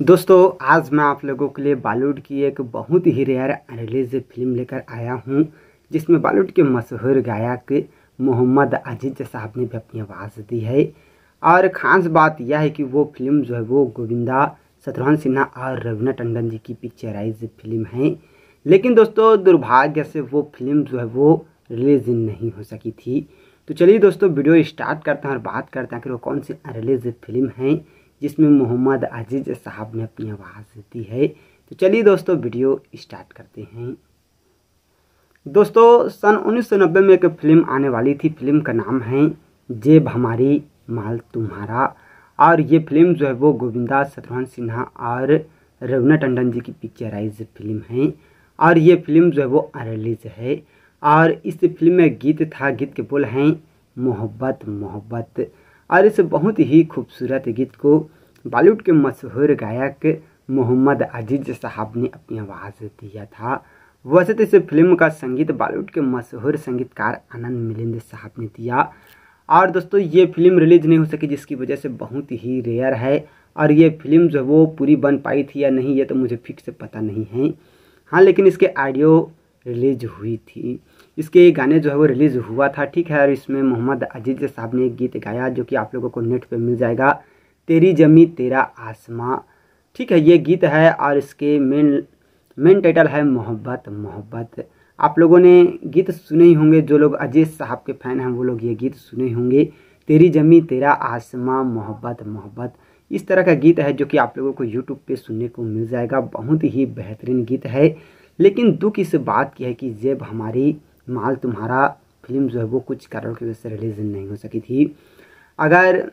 दोस्तों आज मैं आप लोगों के लिए बॉलीवुड की एक बहुत ही रेयर रिलीज फिल्म लेकर आया हूँ जिसमें बॉलीवुड के मशहूर गायक मोहम्मद अजीज साहब ने भी अपनी आवाज़ दी है और ख़ास बात यह है कि वो फिल्म जो है वो गोविंदा शत्रुघ्न सिन्हा और रवीना टंडन जी की पिक्चराइज फिल्म है लेकिन दोस्तों दुर्भाग्य से वो फिल्म जो है वो रिलीज नहीं हो सकी थी तो चलिए दोस्तों वीडियो स्टार्ट करते हैं और बात करते हैं कि वो कौन सी रिलीज फिल्म है जिसमें मोहम्मद अजीज साहब ने अपनी आवाज़ दी है तो चलिए दोस्तों वीडियो स्टार्ट करते हैं दोस्तों सन 1990 में एक फिल्म आने वाली थी फिल्म का नाम है जेब हमारी माल तुम्हारा और ये फिल्म जो है वो गोविंदा शत्रुघ्न सिन्हा और रघुना टंडन जी की पिक्चराइज फिल्म है और ये फिल्म जो है वो अनिलीज है और इस फिल्म में गीत था गीत के बोल हैं मोहब्बत मोहब्बत और इस बहुत ही खूबसूरत गीत को बॉलीवुड के मशहूर गायक मोहम्मद अजीज साहब ने अपनी आवाज़ दिया था वैसे तो इस फिल्म का संगीत बॉलीवुड के मशहूर संगीतकार आनंद मिलिंद साहब ने दिया और दोस्तों ये फिल्म रिलीज नहीं हो सकी जिसकी वजह से बहुत ही रेयर है और ये फिल्म जो वो पूरी बन पाई थी या नहीं ये तो मुझे फिक्स पता नहीं है हाँ लेकिन इसके ऑडियो रिलीज हुई थी इसके गाने जो है वो रिलीज़ हुआ था ठीक है और इसमें मोहम्मद अजीज साहब ने एक गीत गाया जो कि आप लोगों को नेट पे मिल जाएगा तेरी जमी तेरा आसमां ठीक है ये गीत है और इसके मेन मेन टाइटल है मोहब्बत मोहब्बत आप लोगों ने गीत सुने ही होंगे जो लोग अजीज साहब के फ़ैन हैं वो लोग ये गीत सुने होंगे तेरी जमी तेरा आसमां मोहब्बत मोहब्बत इस तरह का गीत है जो कि आप लोगों को यूट्यूब पर सुनने को मिल जाएगा बहुत ही बेहतरीन गीत है लेकिन दुख इस बात की है कि जेब हमारी माल तुम्हारा फिल्म जो है वो कुछ कारणों की वजह से रिलीज़ नहीं हो सकी थी अगर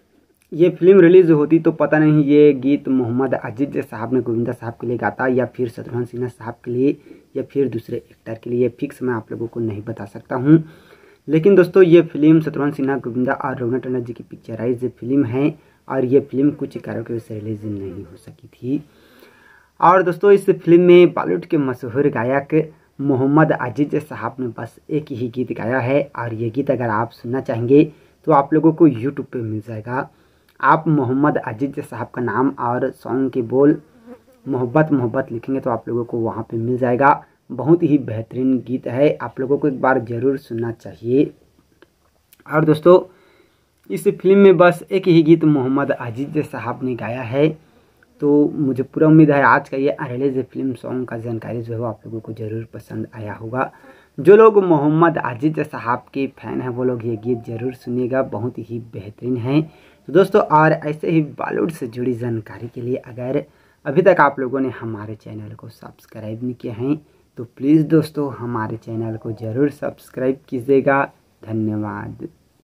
ये फिल्म रिलीज़ होती तो पता नहीं ये गीत मोहम्मद अजीज साहब ने गोविंदा साहब के लिए गाता या फिर शत्रुघ्न सिन्हा साहब के लिए या फिर दूसरे एक्टर के लिए फिक्स मैं आप लोगों को नहीं बता सकता हूँ लेकिन दोस्तों ये फिल्म शत्रुघ्न सिन्हा गोविंदा और रघुना टंडा जी की पिक्चराइज फिल्म है और ये फिल्म कुछ कारणों की वजह से रिलीज नहीं हो सकी थी और दोस्तों इस फिल्म में बॉलीवुड के मशहूर गायक मोहम्मद अजीज साहब ने बस एक ही गीत गाया है और ये गीत अगर आप सुनना चाहेंगे तो आप लोगों को यूट्यूब पे मिल जाएगा आप मोहम्मद अजीज साहब का नाम और सॉन्ग के बोल मोहब्बत मोहब्बत लिखेंगे तो आप लोगों को वहाँ पे मिल जाएगा बहुत ही बेहतरीन गीत है आप लोगों को एक बार ज़रूर सुनना चाहिए और दोस्तों इस फिल्म में बस एक ही गीत मोहम्मद अजीज साहब ने गाया है तो मुझे पूरा उम्मीद है आज का ये अरेज फिल्म सॉन्ग का जानकारी जो है आप लोगों को ज़रूर पसंद आया होगा जो लोग मोहम्मद आजिज साहब के फ़ैन हैं वो लोग ये गीत ज़रूर सुनिएगा बहुत ही बेहतरीन है तो दोस्तों और ऐसे ही बॉलीवुड से जुड़ी जानकारी के लिए अगर अभी तक आप लोगों ने हमारे चैनल को सब्सक्राइब नहीं किया है तो प्लीज़ दोस्तों हमारे चैनल को ज़रूर सब्सक्राइब कीजिएगा धन्यवाद